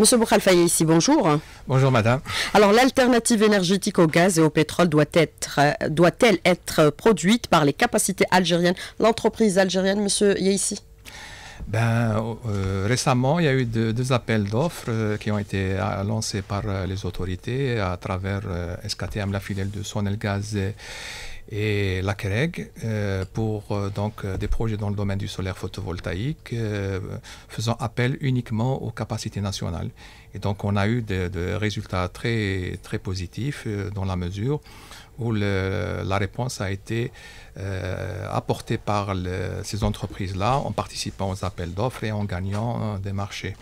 Monsieur Boukhalfaye ici, bonjour. Bonjour madame. Alors l'alternative énergétique au gaz et au pétrole doit être euh, doit-elle être produite par les capacités algériennes, l'entreprise algérienne, monsieur Yeissi ben, euh, récemment, il y a eu deux, appels d'offres euh, qui ont été lancés par les autorités à travers SKTM, la filiale de Sonel Gaz et la CREG euh, pour euh, donc euh, des projets dans le domaine du solaire photovoltaïque, faisant appel uniquement aux capacités nationales. Et donc on a eu des, résultats très très positifs dans la mesure où la réponse a été apportée par ces entreprises-là en participant aux appels d'offres et en gagnant des marchés.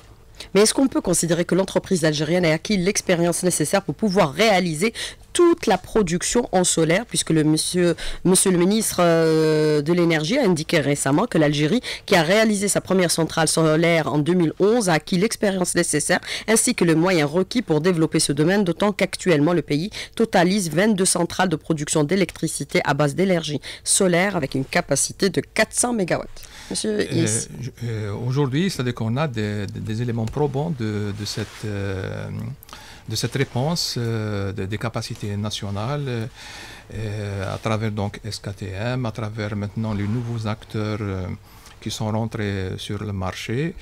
Mais est-ce qu'on peut considérer que l'entreprise algérienne a acquis l'expérience nécessaire pour pouvoir réaliser toute la production en solaire, puisque le monsieur, monsieur le ministre euh, de l'Énergie a indiqué récemment que l'Algérie, qui a réalisé sa première centrale solaire en 2011, a acquis l'expérience nécessaire ainsi que le moyen requis pour développer ce domaine, d'autant qu'actuellement le pays totalise 22 centrales de production d'électricité à base d'énergie solaire avec une capacité de 400 MW. Monsieur euh, euh, Aujourd'hui, c'est-à-dire qu'on a des, éléments probants de, cette de cette réponse euh, des capacités nationales euh, euh, à travers donc SKTM, à travers maintenant les nouveaux acteurs qui sont rentrés sur le marché,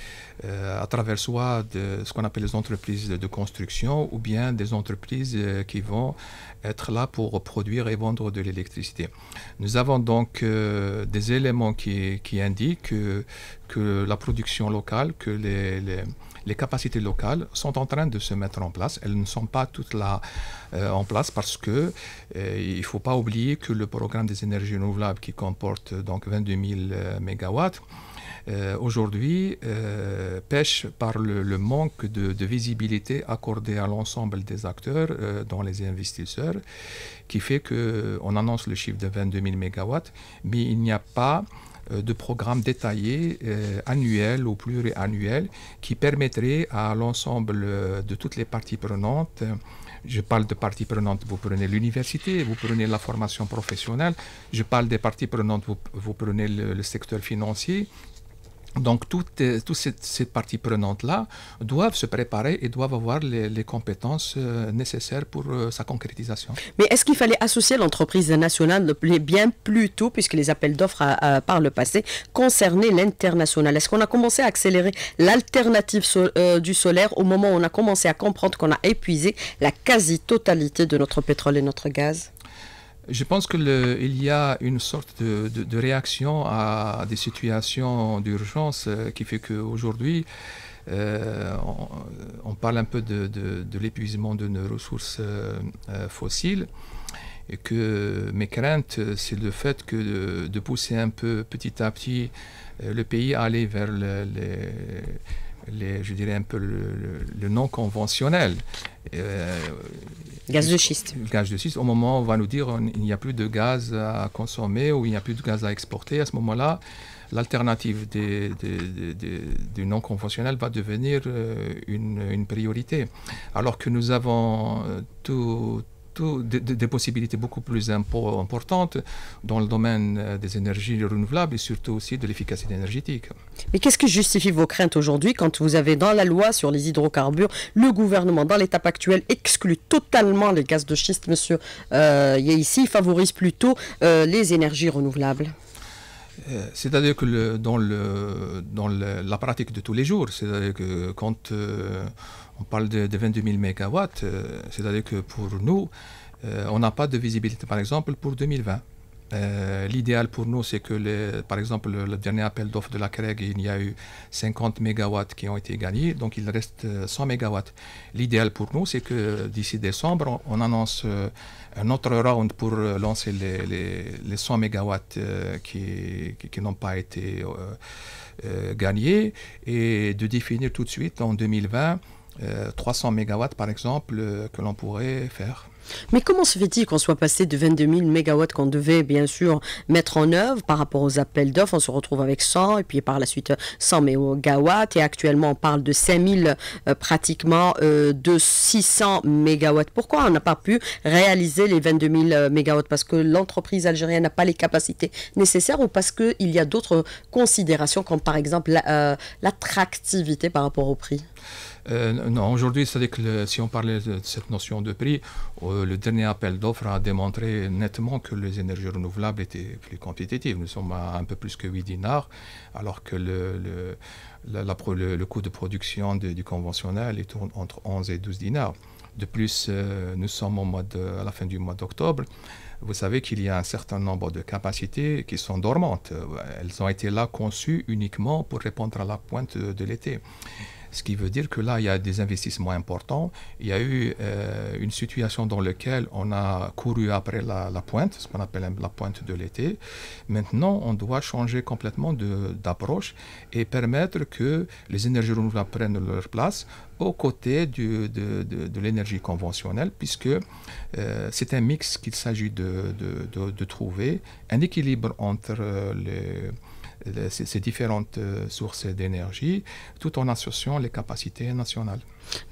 à travers soit de, ce qu'on appelle les entreprises de, construction ou bien des entreprises qui vont être là pour produire et vendre de l'électricité. Nous avons donc des éléments qui, indiquent que, la production locale, que les les capacités locales sont en train de se mettre en place. Elles ne sont pas toutes là euh, en place parce que ne euh, il faut pas oublier que le programme des énergies renouvelables qui comporte donc 22 000 MW aujourd'hui euh, pêche par le, manque de, visibilité accordée à l'ensemble des acteurs, dont les investisseurs, qui fait qu'on annonce le chiffre de 22 000 MW, mais il n'y a pas euh, de programmes détaillés, euh, annuels ou pluriannuels, qui permettraient à l'ensemble euh, de toutes les parties prenantes je parle de parties prenantes, vous prenez l'université, vous prenez la formation professionnelle, je parle des parties prenantes, vous, prenez le, secteur financier, donc, toutes, ces, parties prenantes-là doivent se préparer et doivent avoir les, compétences euh, nécessaires pour euh, sa concrétisation. Mais est-ce qu'il fallait associer l'entreprise nationale bien plus tôt, puisque les appels d'offres euh, par le passé concernaient l'international Est-ce qu'on a commencé à accélérer l'alternative du solaire au moment où on a commencé à comprendre qu'on a épuisé la quasi-totalité de notre pétrole et notre gaz je pense qu'il y a une sorte de, réaction à des situations d'urgence euh, qui fait qu'aujourd'hui, euh, on, parle un peu de, l'épuisement de nos ressources euh, fossiles. Et que mes craintes, c'est le fait que de, pousser un peu petit à petit le pays à aller vers les les, je dirais un peu le, non conventionnel. Euh, gaz de schiste. Gaz de schiste, au moment où on va nous dire qu'il n'y a plus de gaz à consommer ou il n'y a plus de gaz à exporter, à ce moment-là, l'alternative du non conventionnel va devenir euh, une, une, priorité. Alors que nous avons euh, tout des possibilités beaucoup plus importantes dans le domaine euh, des énergies renouvelables et surtout aussi de l'efficacité énergétique. Mais qu'est-ce qui justifie vos craintes aujourd'hui quand vous avez dans la loi sur les hydrocarbures, le gouvernement, dans l'étape actuelle, exclut totalement les gaz de schiste, monsieur euh, Yeissi, favorise plutôt euh, les énergies renouvelables euh, c'est-à-dire que le, dans, le, dans la pratique de tous les jours, c'est-à-dire que quand on parle de, 22 000 MW, c'est-à-dire que pour nous, euh, on n'a pas de visibilité, par exemple, pour 2020. Euh, l'idéal pour nous, c'est que, par exemple, le, dernier appel d'offres de la CREG, il y a eu 50 MW qui ont été gagnés, donc il reste 100 euh, MW. L'idéal pour nous, c'est que d'ici décembre, on, annonce un autre round pour lancer les, 100 MW qui n'ont pas été gagnés et de définir tout de suite en 2020 300 euh, MW par exemple euh, que l'on pourrait faire. Mais comment se fait-il qu'on soit passé de 22 000 MW qu'on devait bien sûr mettre en œuvre par rapport aux appels d'offres On se retrouve avec 100 et puis par la suite 100 MW et actuellement on parle de 5 000 euh, pratiquement de 600 MW. Pourquoi on n'a pas pu réaliser les 22 000 MW Parce que l'entreprise algérienne n'a pas les capacités nécessaires ou parce qu'il y a d'autres considérations comme par exemple l'attractivité par rapport au prix euh, non, aujourd'hui, que si on parlait de cette notion de prix, euh, le dernier appel d'offres a démontré nettement que les énergies renouvelables étaient plus compétitives. Nous sommes à un peu plus que 8 dinars, alors que le, le, coût de production du conventionnel est entre 11 et 12 dinars. De plus, euh, nous sommes au mois à la fin du mois d'octobre. Vous savez qu'il y a un certain nombre de capacités qui sont dormantes. Elles ont été là conçues uniquement pour répondre à la pointe de l'été. Ce qui veut dire que là, il y a des investissements importants. Il y a eu euh, une situation dans laquelle on a couru après la, pointe, ce qu'on appelle la pointe de l'été. Maintenant, on doit changer complètement d'approche et permettre que les énergies renouvelables prennent leur place aux côtés de, l'énergie conventionnelle, puisque euh, c'est un mix qu'il s'agit de, de, trouver, un équilibre entre euh, les ces différentes euh, sources d'énergie, tout en associant les capacités nationales.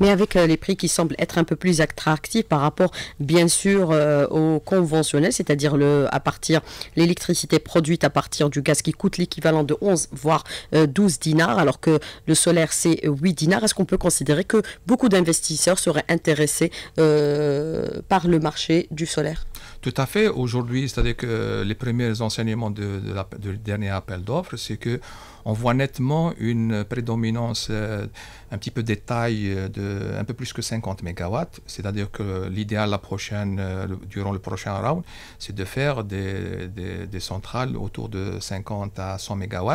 Mais avec euh, les prix qui semblent être un peu plus attractifs par rapport, bien sûr, euh, au conventionnel, c'est-à-dire à partir l'électricité produite à partir du gaz qui coûte l'équivalent de 11 voire 12 euh, dinars, alors que le solaire c'est 8 dinars. Est-ce qu'on peut considérer que beaucoup d'investisseurs seraient intéressés par le marché du solaire Tout à fait. Aujourd'hui, c'est-à-dire que les premiers enseignements de, dernier appel d'offres, c'est que on voit nettement une prédominance euh, un petit peu des euh, de un peu plus que 50 MW. C'est-à-dire que l'idéal la prochaine, euh, durant le prochain round, c'est de faire des, des, centrales autour de 50 à 100 MW.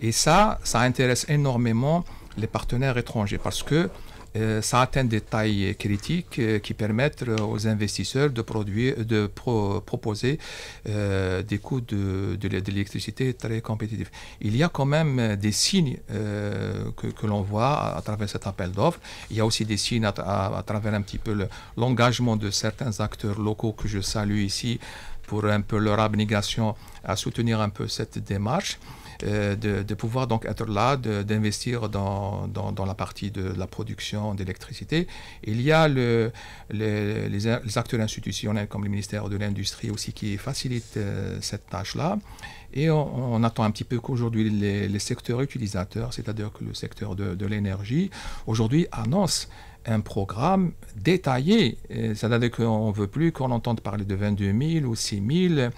Et ça, ça intéresse énormément les partenaires étrangers parce que euh, certains détails critiques euh, qui permettent euh, aux investisseurs de, produire, de proposer des coûts de, l'électricité très compétitifs. Il y a quand même des signes que, l'on voit à, travers cet appel d'offres. Il y a aussi des signes à, travers un petit peu l'engagement de certains acteurs locaux que je salue ici pour un peu leur abnégation à soutenir un peu cette démarche. Euh, de, pouvoir donc être là, d'investir dans, dans, la partie de, la production d'électricité. Il y a les, acteurs institutionnels comme le ministère de l'Industrie aussi qui facilitent euh, cette tâche-là. Et on, attend un petit peu qu'aujourd'hui les, secteurs utilisateurs, c'est-à-dire que le secteur de, de l'énergie, aujourd'hui annonce un programme détaillé. C'est-à-dire qu'on ne veut plus qu'on entende parler de 22 000 ou 6 000.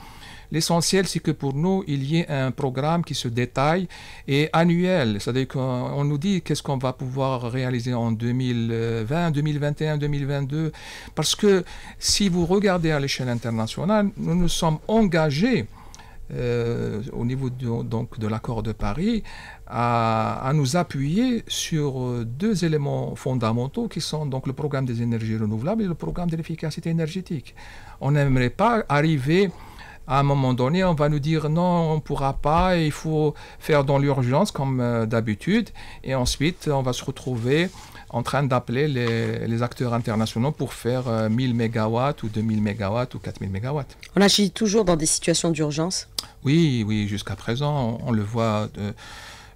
L'essentiel, c'est que pour nous, il y ait un programme qui se détaille et annuel. C'est-à-dire qu'on nous dit qu'est-ce qu'on va pouvoir réaliser en 2020, 2021, 2022. Parce que si vous regardez à l'échelle internationale, nous nous sommes engagés. Euh, au niveau de, donc de l'accord de Paris à, à, nous appuyer sur euh, deux éléments fondamentaux qui sont donc le programme des énergies renouvelables et le programme de l'efficacité énergétique. On n'aimerait pas arriver à un moment donné, on va nous dire non, on ne pourra pas, il faut faire dans l'urgence comme euh, d'habitude. Et ensuite, on va se retrouver en train d'appeler les, acteurs internationaux pour faire 1000 MW ou 2000 mégawatts ou 4000 MW. On agit toujours dans des situations d'urgence Oui, oui, jusqu'à présent, on, le voit. Euh,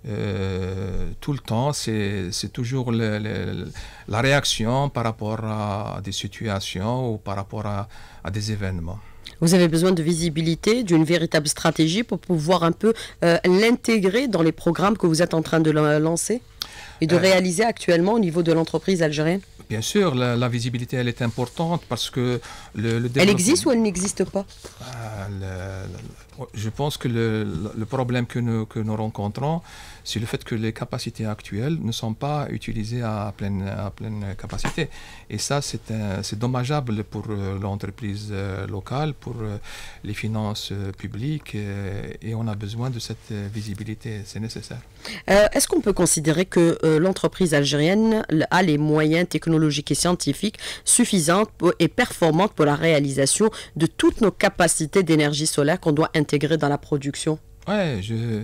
euh, tout le temps, c'est toujours la réaction par rapport à des situations ou par rapport à des événements. Vous avez besoin de visibilité, d'une véritable stratégie pour pouvoir un peu euh, l'intégrer dans les programmes que vous êtes en train de lancer et de euh. réaliser actuellement au niveau de l'entreprise algérienne Bien sûr, la, visibilité, elle est importante parce que le, Elle existe ou elle n'existe pas ah, Je pense que le, problème que nous, que nous rencontrons, c'est le fait que les capacités actuelles ne sont pas utilisées à pleine, pleine capacité. Et ça, c'est dommageable pour euh, l'entreprise euh, locale, pour euh, les finances publiques, et, on a besoin de cette visibilité, c'est nécessaire. Est-ce qu'on peut considérer que l'entreprise algérienne a les moyens technologiques et scientifiques suffisants et performants pour la réalisation de toutes nos capacités d'énergie solaire qu'on doit intégrer dans la production Ouais, je... Euh,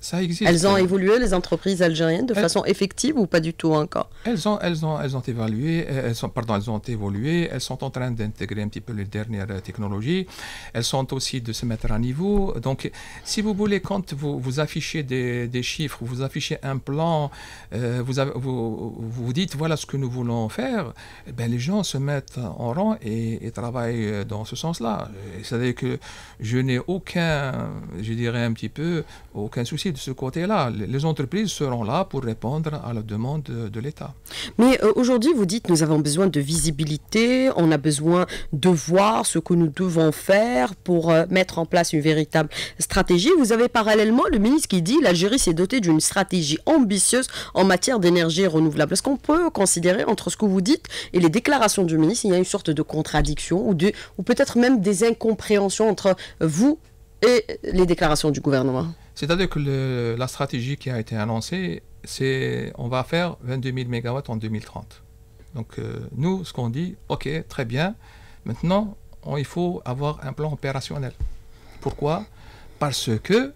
ça existe. Elles ont euh, évolué, les entreprises algériennes, de façon effective ou pas du tout encore Elles ont, elles ont, elles ont évalué, euh, elles sont, pardon, elles ont évolué, elles sont en train d'intégrer un petit peu les dernières technologies, elles sont aussi de se mettre à niveau. Donc, si vous voulez, quand vous, vous affichez des, chiffres, vous affichez un plan, vous, vous, dites voilà ce que nous voulons faire, eh ben, les gens se mettent en rang et, et travaillent dans ce sens-là. C'est-à-dire que je n'ai aucun, je dirais, un petit peu, aucun souci de ce côté-là. Les entreprises seront là pour répondre à la demande de l'État. Mais euh, aujourd'hui, vous dites, nous avons besoin de visibilité, on a besoin de voir ce que nous devons faire pour euh, mettre en place une véritable stratégie. Vous avez parallèlement le ministre qui dit, l'Algérie s'est dotée d'une stratégie ambitieuse en matière d'énergie renouvelable. Est-ce qu'on peut considérer entre ce que vous dites et les déclarations du ministre, il y a une sorte de contradiction ou, ou peut-être même des incompréhensions entre vous et les déclarations du gouvernement. C'est-à-dire que la stratégie qui a été annoncée, c'est on va faire 22 000 MW en 2030. Donc euh, nous, ce qu'on dit, ok, très bien, maintenant, il faut avoir un plan opérationnel. Pourquoi Parce que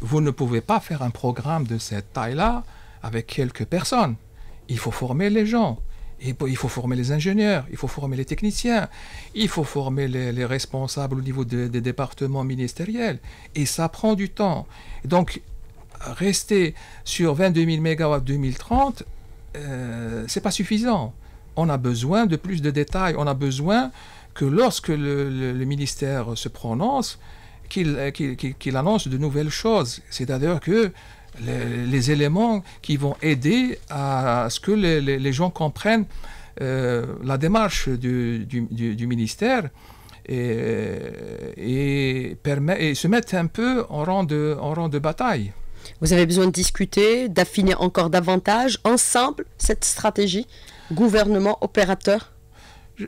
vous ne pouvez pas faire un programme de cette taille-là avec quelques personnes. Il faut former les gens, il faut former les ingénieurs, il faut former les techniciens, il faut former les, responsables au niveau des, départements ministériels. Et ça prend du temps. Donc, rester sur 22 000 MW 2030, euh, n'est pas suffisant. On a besoin de plus de détails. On a besoin que lorsque le, ministère se prononce, euh, qu'il annonce de nouvelles choses. cest d'ailleurs que les, éléments qui vont aider à ce que les, gens comprennent euh, la démarche du, ministère et, et, permet, se mettent un peu en rang de, en rang de bataille. Vous avez besoin de discuter, d'affiner encore davantage ensemble cette stratégie gouvernement-opérateur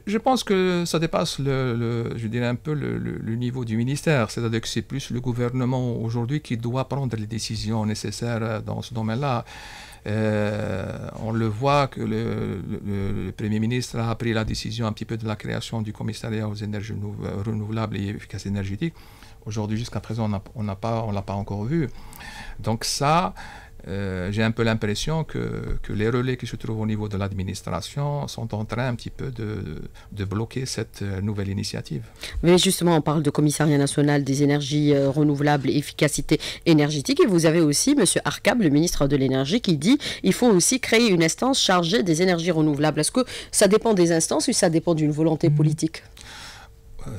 je, pense que ça dépasse le, je dirais un peu le, niveau du ministère. C'est-à-dire que c'est plus le gouvernement aujourd'hui qui doit prendre les décisions nécessaires dans ce domaine-là. Euh, on le voit que le, Premier ministre a pris la décision un petit peu de la création du commissariat aux énergies renouvelables et efficaces énergétiques. Aujourd'hui, jusqu'à présent, on n'a pas, on l'a pas encore vu. Donc ça, euh, j'ai un peu l'impression que, les relais qui se trouvent au niveau de l'administration sont en train un petit peu de, bloquer cette euh, nouvelle initiative. Mais justement, on parle de commissariat national des énergies euh, renouvelables, et efficacité énergétique. Et vous avez aussi M. Arkab, le ministre de l'Énergie, qui dit il faut aussi créer une instance chargée des énergies renouvelables. Est-ce que ça dépend des instances ou ça dépend d'une volonté hmm. politique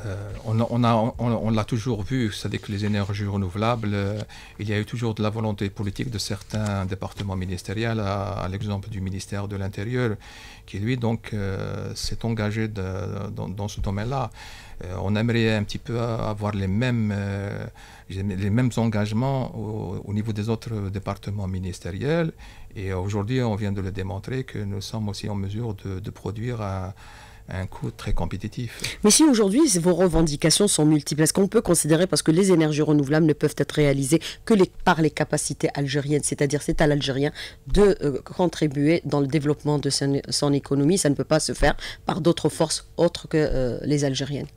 euh, on, l'a toujours vu, c'est-à-dire que les énergies renouvelables, euh, il y a eu toujours de la volonté politique de certains départements ministériels, à, l'exemple du ministère de l'Intérieur, qui lui donc euh, s'est engagé dans, ce domaine-là. on aimerait un petit peu avoir les mêmes, engagements au, niveau des autres départements ministériels. Et aujourd'hui, on vient de le démontrer que nous sommes aussi en mesure de, de produire un un coût très compétitif. Mais si aujourd'hui vos revendications sont multiples, est-ce qu'on peut considérer, parce que les énergies renouvelables ne peuvent être réalisées que par les capacités algériennes, c'est-à-dire c'est à l'Algérien de euh, contribuer dans le développement de son, économie, ça ne peut pas se faire par d'autres forces autres que euh, les Algériennes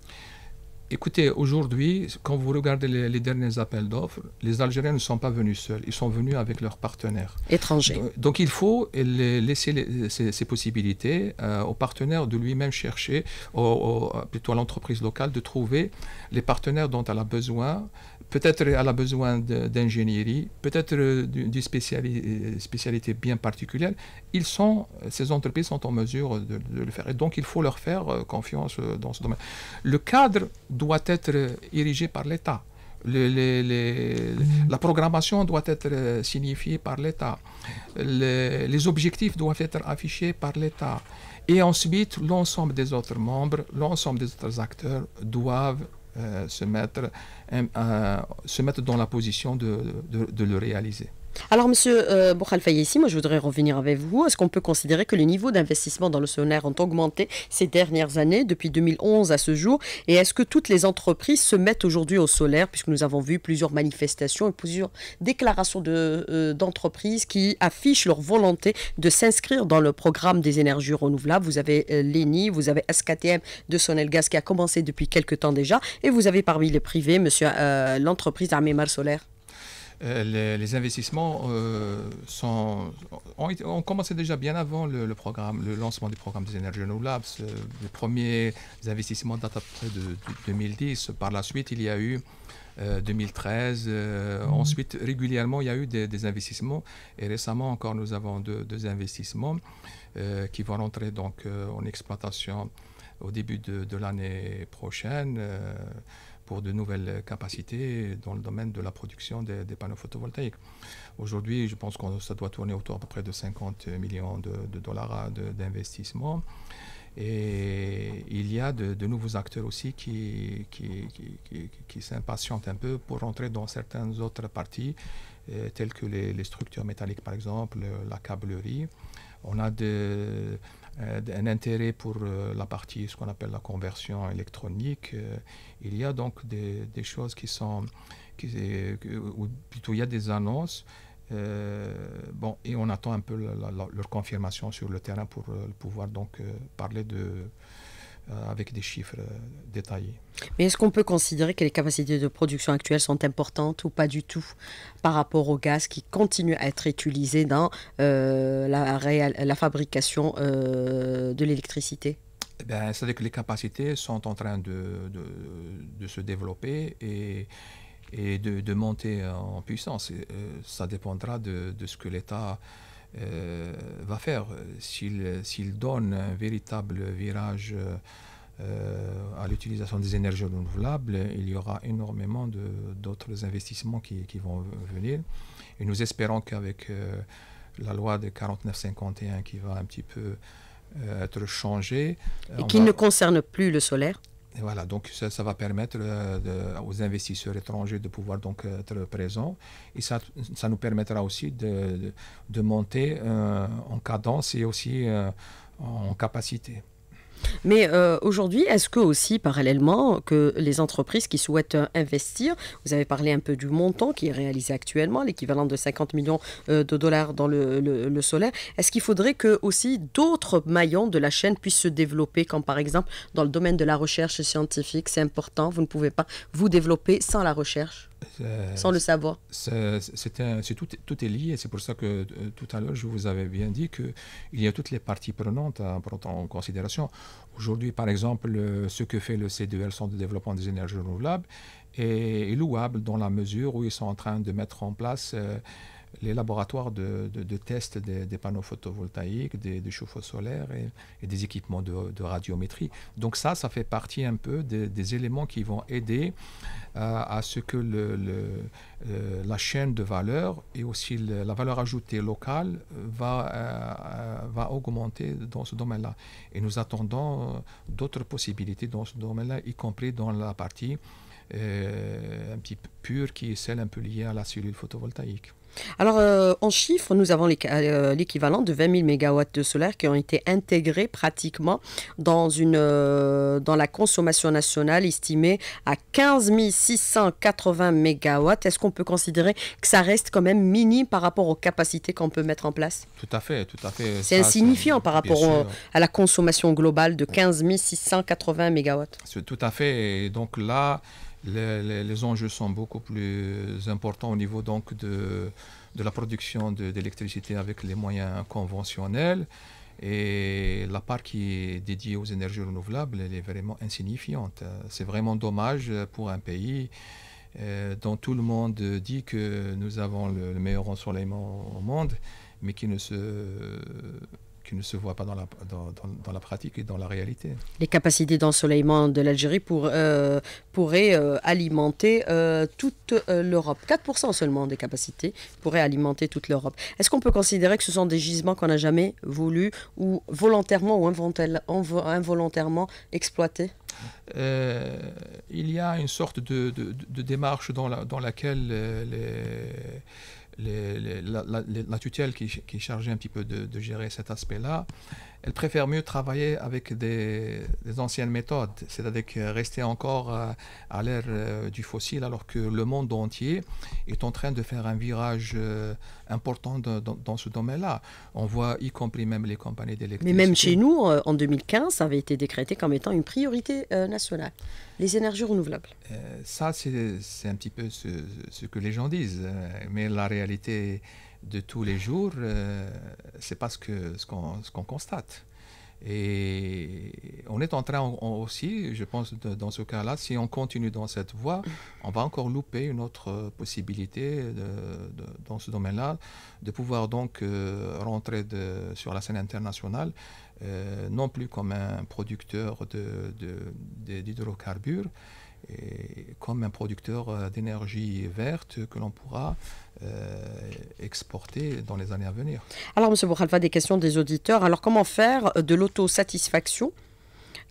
Écoutez, aujourd'hui, quand vous regardez les, derniers appels d'offres, les Algériens ne sont pas venus seuls, ils sont venus avec leurs partenaires. Étrangers. Donc, il faut laisser ces, possibilités euh, aux partenaires de lui-même chercher, plutôt à l'entreprise locale, de trouver les partenaires dont elle a besoin peut-être elle a besoin d'ingénierie, peut-être euh, d'une euh, spécialité bien particulière. Ils sont, ces entreprises sont en mesure de, le faire. Et donc, il faut leur faire euh, confiance dans ce domaine. Le cadre doit être érigé par l'État. Le, mm. la programmation doit être signifiée par l'État. les objectifs doivent être affichés par l'État. Et ensuite, l'ensemble des autres membres, l'ensemble des autres acteurs doivent euh, se, mettre, euh, euh, se mettre dans la position de, de, de le réaliser. Alors, Monsieur euh, Boukhal moi, je voudrais revenir avec vous. Est-ce qu'on peut considérer que les niveaux d'investissement dans le solaire ont augmenté ces dernières années, depuis 2011 à ce jour Et est-ce que toutes les entreprises se mettent aujourd'hui au solaire, puisque nous avons vu plusieurs manifestations et plusieurs déclarations euh, d'entreprises de, qui affichent leur volonté de s'inscrire dans le programme des énergies renouvelables Vous avez euh, l'ENI, vous avez SKTM de Sonelgas qui a commencé depuis quelques temps déjà, et vous avez parmi les privés, Monsieur euh, l'entreprise Armémar Solaire. Euh, les, investissements euh, sont, ont, commencé déjà bien avant le, programme, le lancement du programme des énergies renouvelables. Euh, les premiers investissements datent de, 2010. Par la suite, il y a eu 2013. Mhm. Ensuite, régulièrement, il y a eu des, investissements. Et récemment encore, nous avons deux, investissements qui vont rentrer donc, en exploitation au début de, de l'année prochaine pour de nouvelles capacités dans le domaine de la production des, panneaux photovoltaïques. Aujourd'hui, je pense que ça doit tourner autour à près de 50 millions de dollars hein, d'investissement. Et il y a de, nouveaux acteurs aussi qui, qui, qui, qui s'impatientent un peu pour rentrer dans certaines autres parties, euh, telles que les, structures métalliques par exemple, euh, la câblerie. On a de, euh, un intérêt pour la partie, ce qu'on appelle la conversion électronique. il y a donc des, des choses qui sont, ou plutôt il y a des annonces euh, bon, et on attend un peu leur confirmation sur le terrain pour euh, pouvoir donc euh, parler de, avec des chiffres détaillés. Mais est-ce qu'on peut considérer que les capacités de production actuelles sont importantes ou pas du tout par rapport au gaz qui continue à être utilisé dans la, la, fabrication de l'électricité eh C'est-à-dire que les capacités sont en train de, de, de se développer et, et de, monter en puissance. Euh, ça dépendra de, ce que l'État euh, va faire. S'il donne un véritable virage euh, à l'utilisation des énergies renouvelables, il y aura énormément d'autres investissements qui, vont venir. Et nous espérons qu'avec la loi de 49-51 qui va un petit peu être changée. Et qui ne concerne plus le solaire voilà, donc ça, va permettre euh, aux investisseurs étrangers de pouvoir donc euh, être présents et ça, nous permettra aussi de, monter euh, en cadence et aussi en capacité. Mais euh, aujourd'hui, est-ce que aussi, parallèlement, que les entreprises qui souhaitent euh, investir, vous avez parlé un peu du montant qui est réalisé actuellement, l'équivalent de 50 millions euh, de dollars dans le, le solaire, est-ce qu'il faudrait que aussi d'autres maillons de la chaîne puissent se développer, comme par exemple dans le domaine de la recherche scientifique, c'est important, vous ne pouvez pas vous développer sans la recherche euh, Sans le savoir. C'est tout, tout est lié. C'est pour ça que euh, tout à l'heure, je vous avais bien dit qu'il y a toutes les parties prenantes à prendre en considération. Aujourd'hui, par exemple, ce que fait le c 2 Centre de développement des énergies renouvelables, est, louable dans la mesure où ils sont en train de mettre en place... Euh, les laboratoires de, de, tests des, panneaux photovoltaïques, des, chauffe-eau solaires et, des équipements de, radiométrie. Donc ça, ça fait partie un peu des, éléments qui vont aider euh, à ce que euh, la chaîne de valeur et aussi la valeur ajoutée locale va, euh, va augmenter dans ce domaine-là. Et nous attendons d'autres possibilités dans ce domaine-là, y compris dans la partie un petit pure qui est celle un peu liée à la cellule photovoltaïque. Alors, euh, en chiffres, nous avons euh, l'équivalent de 20 000 MW de solaire qui ont été intégrés pratiquement dans, une, euh, dans la consommation nationale estimée à 15 680 MW. Est-ce qu'on peut considérer que ça reste quand même minime par rapport aux capacités qu'on peut mettre en place Tout à fait, tout à fait. C'est insignifiant par rapport à la consommation globale de 15 680 MW. Tout à fait. donc là, les, enjeux sont beaucoup plus importants au niveau donc de, de la production d'électricité avec les moyens conventionnels. Et la part qui est dédiée aux énergies renouvelables, est vraiment insignifiante. C'est vraiment dommage pour un pays euh, dont tout le monde dit que nous avons le meilleur ensoleillement au monde, mais qui ne se qui ne se voit pas dans la, dans, la pratique et dans la réalité. Les capacités d'ensoleillement de l'Algérie pour, euh, pourraient euh, alimenter euh, toute l'Europe. 4% seulement des capacités pourraient alimenter toute l'Europe. Est-ce qu'on peut considérer que ce sont des gisements qu'on n'a jamais voulu ou volontairement ou involontairement exploités Il y a une sorte de, démarche dans, dans laquelle les la, tutelle qui, qui, est chargée un petit peu de, de gérer cet aspect-là elle préfère mieux travailler avec des, anciennes méthodes, c'est-à-dire rester encore euh, à, l'ère euh, du fossile, alors que le monde entier est en train de faire un virage euh, important dans ce domaine-là. On voit y compris même les compagnies d'électricité. Mais même chez nous, en 2015, ça avait été décrété comme étant une priorité nationale, les énergies renouvelables. ça, c'est un petit peu ce, ce, que les gens disent, mais la réalité de tous les jours, ce euh, c'est pas ce qu'on ce constate. Et on est en train aussi, je pense, dans ce cas-là, si on continue dans cette voie, on va encore louper une autre possibilité dans ce domaine-là, de pouvoir donc euh, rentrer sur la scène internationale, euh, non plus comme un producteur d'hydrocarbures, et comme un producteur d'énergie verte que l'on pourra euh, exporter dans les années à venir. Alors, M. Boukhalfa des questions des auditeurs. Alors, comment faire euh, de l'autosatisfaction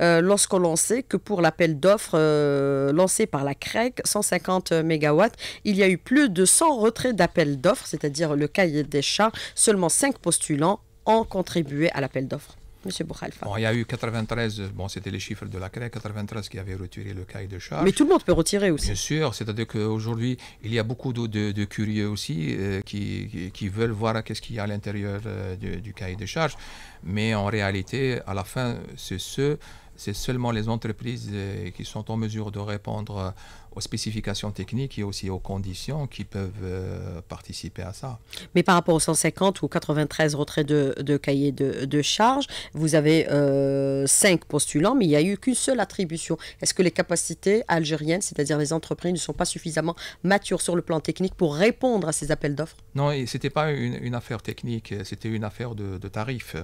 euh, lorsqu'on l'on sait que pour l'appel d'offres euh, lancé par la CREG, 150 MW, il y a eu plus de 100 retraits d'appel d'offres, c'est-à-dire le cahier des chats, seulement 5 postulants ont contribué à l'appel d'offres. Monsieur Bon, il y a eu 93, bon, c'était les chiffres de la CRE, 93 qui avaient retiré le cahier de charge. Mais tout le monde peut retirer aussi. Bien sûr, c'est-à-dire qu'aujourd'hui, il y a beaucoup de, de, curieux aussi euh, qui, qui, veulent voir qu'est-ce qu'il y a à l'intérieur euh, du, cahier de charge. Mais en réalité, à la fin, c'est ce, c'est seulement les entreprises euh, qui sont en mesure de répondre aux spécifications techniques et aussi aux conditions qui peuvent euh, participer à ça. Mais par rapport aux 150 ou 93 retraits de, cahiers de, charges, vous avez euh, 5 postulants, mais il n'y a eu qu'une seule attribution. Est-ce que les capacités algériennes, c'est-à-dire les entreprises, ne sont pas suffisamment matures sur le plan technique pour répondre à ces appels d'offres Non, ce n'était pas une, affaire technique, c'était une affaire de, de, tarifs.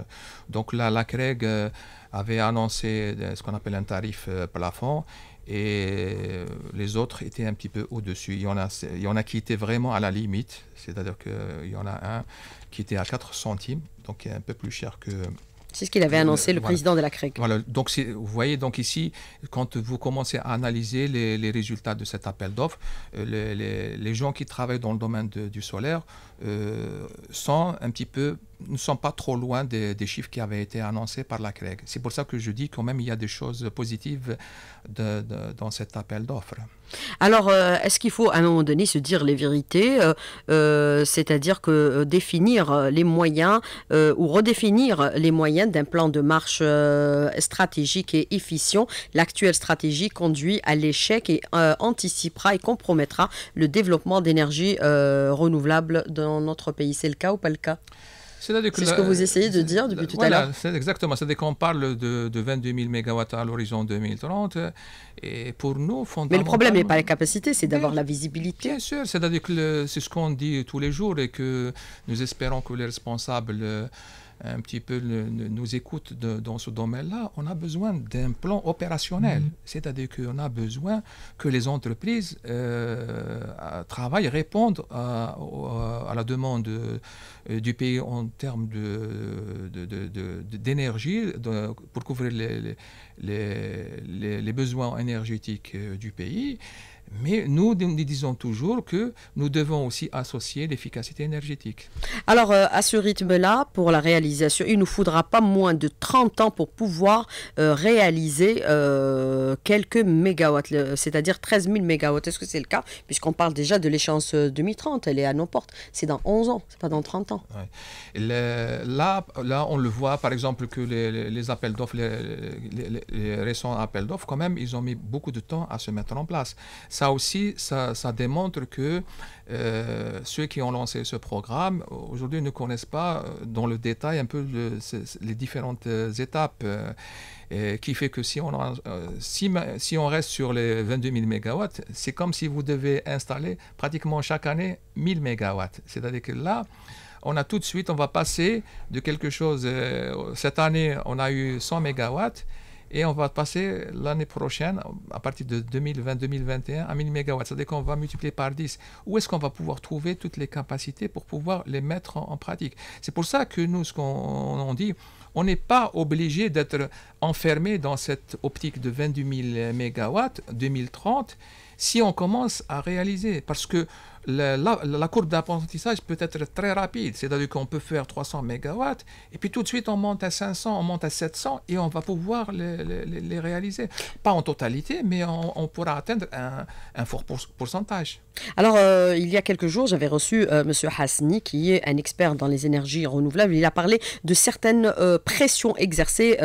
Donc là, la CREG euh, avait annoncé euh, ce qu'on appelle un tarif plafond et les autres étaient un petit peu au-dessus. Il, y en a, il y en a qui étaient vraiment à la limite, c'est-à-dire qu'il euh, y en a un qui était à 4 centimes, donc un peu plus cher que... C'est ce qu'il avait annoncé, le, président de la CREC. Voilà, donc vous voyez, donc ici, quand vous commencez à analyser les, résultats de cet appel d'offres, euh, les, gens qui travaillent dans le domaine du solaire euh, sont un petit peu nous ne sommes pas trop loin des, chiffres qui avaient été annoncés par la CREG. C'est pour ça que je dis quand même il y a des choses positives dans cet appel d'offres. Alors, euh, est-ce qu'il faut à un moment donné se dire les vérités, euh, euh, c'est-à-dire que définir les moyens ou redéfinir les moyens d'un plan de marche stratégique et efficient L'actuelle stratégie conduit à l'échec et anticipera et compromettra le développement d'énergie renouvelable dans notre pays. C'est le cas ou pas le cas c'est ce que vous essayez de dire depuis tout à l'heure. exactement. C'est-à-dire qu'on parle de, de 22 000 MW à l'horizon 2030. Et pour nous, fondamentalement... Mais le problème n'est pas la capacité, c'est d'avoir la visibilité. Bien sûr. C'est-à-dire que c'est ce qu'on dit tous les jours et que nous espérons que les responsables euh, un petit peu nous écoute dans ce domaine-là, on a besoin d'un plan opérationnel. Mhm. C'est-à-dire qu'on a besoin que les entreprises euh, travaillent, répondent à, la demande euh, du pays en termes d'énergie pour couvrir les besoins énergétiques euh, du pays. Mais nous, nous disons toujours que nous devons aussi associer l'efficacité énergétique. Alors, euh, à ce rythme-là, pour la réalisation, il nous faudra pas moins de 30 ans pour pouvoir euh, réaliser euh, quelques mégawatts, c'est-à-dire 13 000 mégawatts. Est-ce que c'est le cas Puisqu'on parle déjà de l'échéance 2030, elle est à nos portes. C'est dans 11 ans, c'est pas dans 30 ans. là, là, on le voit, par exemple, que les, appels d'offres, les, récents appels d'offres, quand même, ils ont mis beaucoup de temps à se mettre en place ça aussi, ça, ça démontre que euh, ceux qui ont lancé ce programme aujourd'hui ne connaissent pas euh, dans le détail un peu les différentes euh, étapes. qui fait que si on, si, on reste sur les 22 000 MW, c'est comme si vous devez installer pratiquement chaque année 1000 MW. C'est-à-dire que là, on a tout de suite, on va passer de quelque chose. cette année, on a eu 100 mégawatts et on va passer l'année prochaine, à partir de 2020-2021, à 1000 MW. C'est-à-dire qu'on va multiplier par 10. Où est-ce qu'on va pouvoir trouver toutes les capacités pour pouvoir les mettre en, pratique C'est pour ça que nous, ce qu'on dit, on n'est pas obligé d'être enfermé dans cette optique de 22 000 MW 2030 si on commence à réaliser. Parce que la, la, courbe d'apprentissage peut être très rapide, c'est-à-dire qu'on peut faire 300 MW, et puis tout de suite on monte à 500, on monte à 700, et on va pouvoir les, réaliser. Pas en totalité, mais on, pourra atteindre un, fort pourcentage. Alors, euh, il y a quelques jours, j'avais reçu euh, M. Hasni, qui est un expert dans les énergies renouvelables. Il a parlé de certaines euh, pressions exercées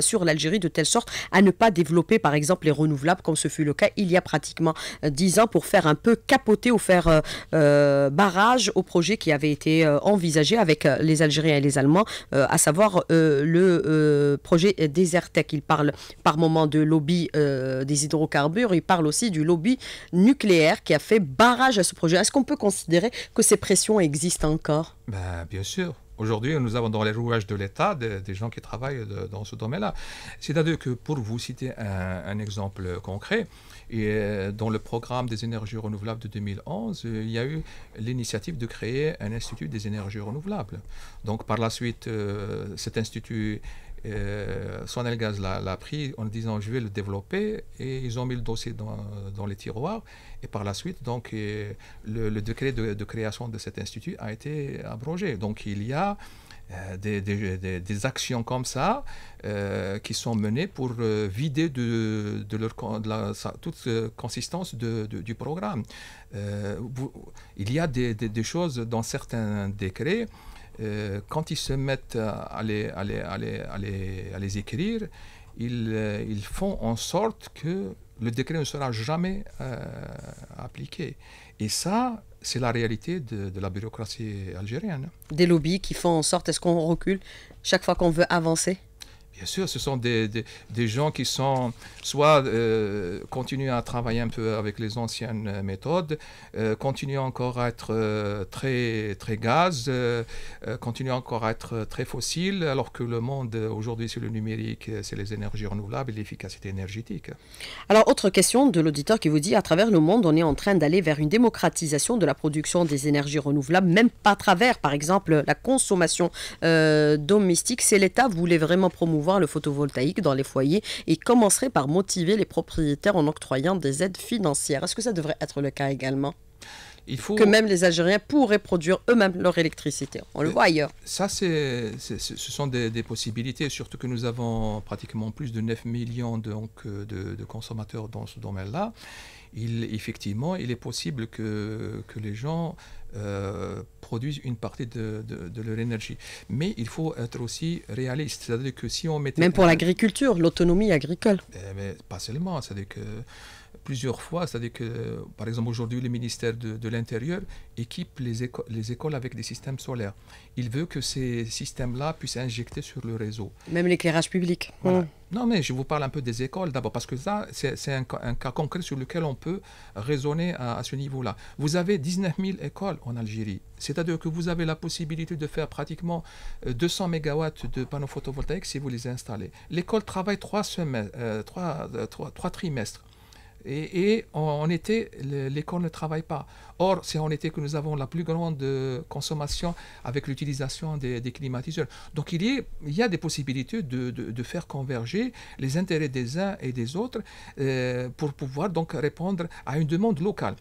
sur l'Algérie de telle sorte à ne pas développer, par exemple, les renouvelables, comme ce fut le cas il y a pratiquement dix ans, pour faire un peu capoter ou faire barrage au projet qui avait été envisagé avec les Algériens et les Allemands, à savoir le projet Desertec. Il parle par moments de lobby des hydrocarbures, il parle aussi du lobby nucléaire qui a fait barrage à ce projet. Est-ce qu'on peut considérer que ces pressions existent encore ben, Bien sûr. Aujourd'hui, nous avons dans les rouages de l'État des, gens qui travaillent dans ce domaine-là. C'est-à-dire que, pour vous citer un, exemple concret, euh, dans le programme des énergies renouvelables de 2011, euh, il y a eu l'initiative de créer un institut des énergies renouvelables. Donc, par la suite, euh, cet institut Sonel Gaz l'a pris en disant je vais le développer et ils ont mis le dossier dans les tiroirs et par la suite, donc, euh, le, décret de, création de cet institut a été abrogé. Donc il y a euh, des, actions comme ça euh, qui sont menées pour vider de, leur, la, toute consistance du programme. il y a des, choses dans certains décrets, quand ils se mettent à les, à les écrire, ils, ils, font en sorte que le décret ne sera jamais euh, appliqué. Et ça, c'est la réalité de, la bureaucratie algérienne. Des lobbies qui font en sorte, est-ce qu'on recule chaque fois qu'on veut avancer Bien sûr, ce sont des, gens qui sont soit euh, à travailler un peu avec les anciennes euh, méthodes, euh, encore à être très, très gaz, continuent encore à être très fossiles, alors que le monde euh, aujourd'hui c'est le numérique, euh, c'est les énergies renouvelables et l'efficacité énergétique. Alors, autre question de l'auditeur qui vous dit, à travers le monde, on est en train d'aller vers une démocratisation de la production des énergies renouvelables, même pas à travers, par exemple, la consommation domestique. C'est l'État voulait vraiment promouvoir le photovoltaïque dans les foyers et commencerait par motiver les propriétaires en octroyant des aides financières. Est-ce que ça devrait être le cas également il faut... que même les Algériens pourraient produire eux-mêmes leur électricité. On le euh, voit ailleurs. Ça, c'est, ce sont des, possibilités, surtout que nous avons pratiquement plus de 9 millions euh, de, donc, de, consommateurs dans ce domaine-là. Il, effectivement, il est possible que, que les gens euh, produisent une partie de, leur énergie. Mais il faut être aussi réaliste, que si on Même pour l'agriculture, l'autonomie agricole. Eh, mais pas seulement, c'est-à-dire que plusieurs fois, c'est-à-dire que, euh, par exemple, aujourd'hui, le ministère de, l'Intérieur équipe les, les, écoles avec des systèmes solaires. Il veut que ces systèmes-là puissent injecter sur le réseau. Même l'éclairage public. Voilà. Mmh. Non, mais je vous parle un peu des écoles d'abord, parce que ça, c'est un, cas concret sur lequel on peut raisonner à, ce niveau-là. Vous avez 19 000 écoles en Algérie, c'est-à-dire que vous avez la possibilité de faire pratiquement 200 euh, MW de panneaux photovoltaïques si vous les installez. L'école travaille trois, semaines, euh, trois trimestres et, en été, l'école ne travaille pas. Or, c'est en été que nous avons la plus grande euh, consommation avec l'utilisation des, climatiseurs. Donc, il y, a, des possibilités de, faire converger les intérêts des uns et des autres euh, pour pouvoir donc répondre à une demande locale.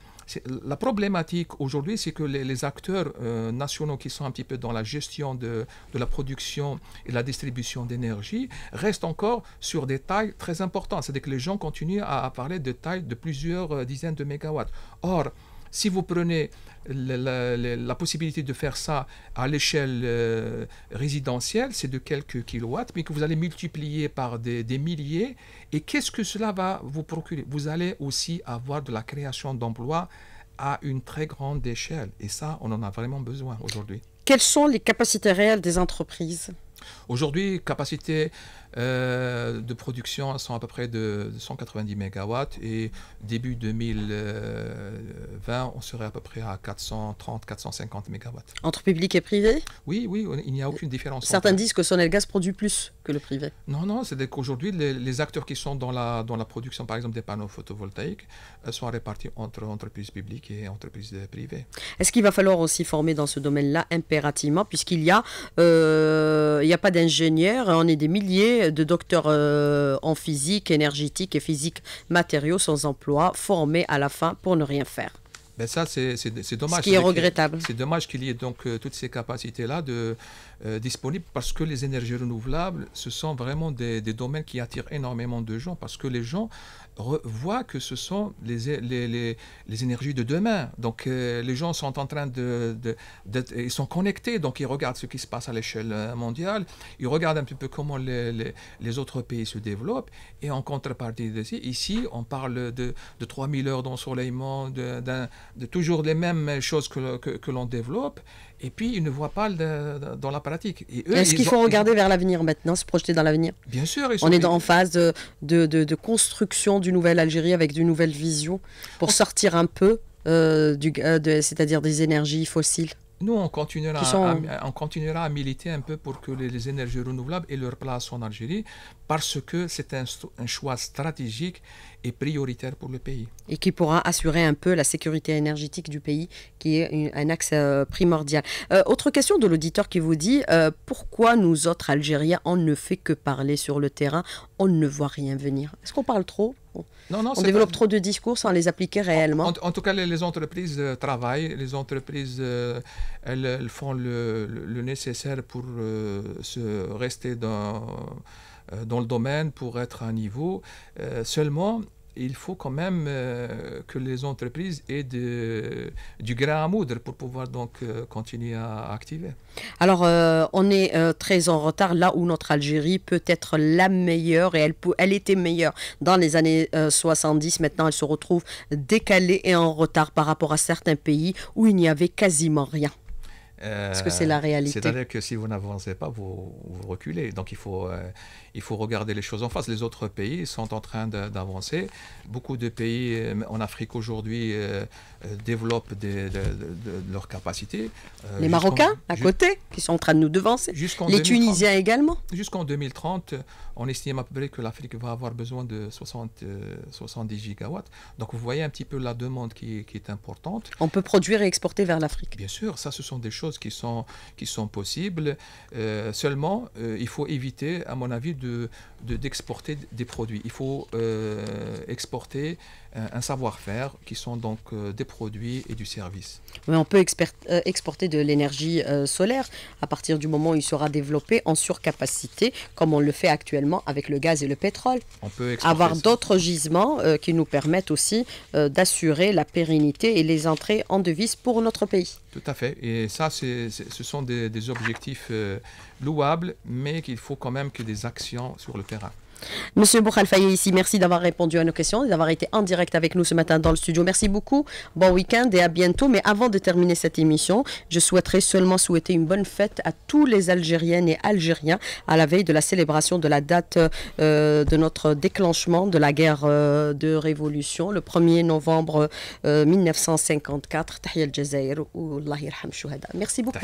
La problématique aujourd'hui, c'est que les, acteurs euh, nationaux qui sont un petit peu dans la gestion de, la production et la distribution d'énergie restent encore sur des tailles très importantes. C'est-à-dire que les gens continuent à, parler de tailles de plusieurs euh, dizaines de mégawatts. Or, si vous prenez la, possibilité de faire ça à l'échelle euh, résidentielle, c'est de quelques kilowatts, mais que vous allez multiplier par des, des milliers. Et qu'est-ce que cela va vous procurer Vous allez aussi avoir de la création d'emplois à une très grande échelle. Et ça, on en a vraiment besoin aujourd'hui. Quelles sont les capacités réelles des entreprises Aujourd'hui, capacité euh, de production sont à peu près de 190 MW et début 2020, on serait à peu près à 430-450 MW. Entre public et privé Oui, oui, il n'y a aucune différence. Certains disent que Sonelgas produit plus que le privé. Non, non, c'est qu'aujourd'hui, les, acteurs qui sont dans la, dans la production, par exemple, des panneaux photovoltaïques, euh, sont répartis entre entreprises publiques et entreprises privées. Est-ce qu'il va falloir aussi former dans ce domaine-là impérativement, puisqu'il n'y a, euh, il a pas d'ingénieurs, on est des milliers de docteurs euh, en physique énergétique et physique matériaux sans emploi, formés à la fin pour ne rien faire. Ben ça, c'est dommage. Ce qui est regrettable. C'est dommage qu'il y ait donc euh, toutes ces capacités-là de euh, disponibles parce que les énergies renouvelables, ce sont vraiment des, des, domaines qui attirent énormément de gens parce que les gens voit que ce sont les, les, énergies de demain. Donc euh, les gens sont en train de, Ils sont connectés, donc ils regardent ce qui se passe à l'échelle euh, mondiale, ils regardent un petit peu comment les, autres pays se développent, et en contrepartie de ici, on parle de, de 3000 heures d'ensoleillement, de, de, toujours les mêmes choses que, l'on développe, et puis ils ne voient pas dans la pratique. Est-ce qu'il faut regarder vers l'avenir maintenant, se projeter dans l'avenir Bien sûr. On est en phase de, de construction d'une nouvelle Algérie avec une nouvelle vision pour sortir un peu, euh, du, euh, c'est-à-dire des énergies fossiles nous, on continuera, à, on continuera à militer un peu pour que les, énergies renouvelables aient leur place en Algérie parce que c'est un choix stratégique est prioritaire pour le pays. Et qui pourra assurer un peu la sécurité énergétique du pays, qui est un axe euh, primordial. Euh, autre question de l'auditeur qui vous dit, euh, pourquoi nous autres Algériens, on ne fait que parler sur le terrain, on ne voit rien venir Est-ce qu'on parle trop non, non, on développe trop de discours sans les appliquer réellement. En, tout cas, les, entreprises travaillent, les entreprises elles, font le, nécessaire pour se rester dans euh, dans le domaine pour être à un niveau. Euh, seulement, il faut quand même euh, que les entreprises aient du grain à moudre pour pouvoir donc continuer à, activer. Alors, on est très en retard là où notre Algérie peut être la meilleure et elle, elle était meilleure dans les années 70. Maintenant, elle se retrouve décalée et en retard par rapport à certains pays où il n'y avait quasiment rien. Parce que euh, c'est la réalité. C'est-à-dire que si vous n'avancez pas, vous, reculez. Donc il faut, euh, il faut regarder les choses en face. Les autres pays sont en train d'avancer. Beaucoup de pays euh, en Afrique aujourd'hui développent leurs capacités. les Marocains à côté, qui sont en train de nous devancer. Les Tunisiens également. Jusqu'en 2030, on estime à peu près que l'Afrique va avoir besoin de 70 euh, gigawatts. Donc vous voyez un petit peu la demande qui, est importante. On peut produire et exporter vers l'Afrique. Bien sûr, ça ce sont des choses qui sont, qui sont possibles. Euh, seulement, euh, il faut éviter, à mon avis, de, d'exporter des produits. Il faut euh, exporter euh, un savoir-faire qui sont donc euh, des produits et du service. Mais on peut exporter de l'énergie solaire à partir du moment où il sera développé en surcapacité, comme on le fait actuellement avec le gaz et le pétrole. On peut avoir d'autres gisements qui nous permettent aussi d'assurer la pérennité et les entrées en devise pour notre pays. Tout à fait. Et ça, c'est ce sont des, des objectifs louable, mais qu'il faut quand même que des actions sur le terrain. Monsieur Boukhalfaye ici, merci d'avoir répondu à nos questions et d'avoir été en direct avec nous ce matin dans le studio. Merci beaucoup, bon week-end et à bientôt. Mais avant de terminer cette émission, je souhaiterais seulement souhaiter une bonne fête à tous les Algériennes et Algériens à la veille de la célébration de la date euh, de notre déclenchement de la guerre euh, de révolution, le 1er novembre 1954. euh, 1954. Merci beaucoup.